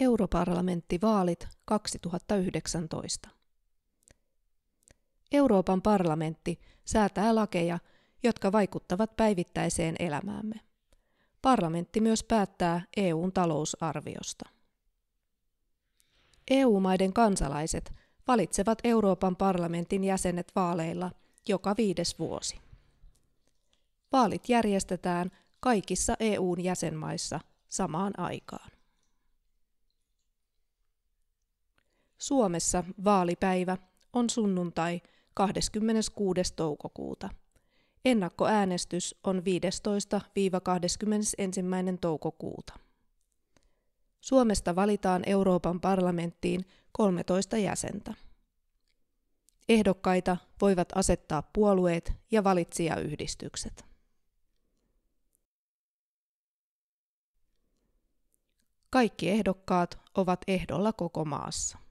Europarlamenttivaalit 2019. Euroopan parlamentti säätää lakeja, jotka vaikuttavat päivittäiseen elämäämme. Parlamentti myös päättää EUn talousarviosta. EU-maiden kansalaiset valitsevat Euroopan parlamentin jäsenet vaaleilla joka viides vuosi. Vaalit järjestetään kaikissa EUn jäsenmaissa samaan aikaan. Suomessa vaalipäivä on sunnuntai 26. toukokuuta. Ennakkoäänestys on 15-21. toukokuuta. Suomesta valitaan Euroopan parlamenttiin 13 jäsentä. Ehdokkaita voivat asettaa puolueet ja valitsijayhdistykset. Kaikki ehdokkaat ovat ehdolla koko maassa.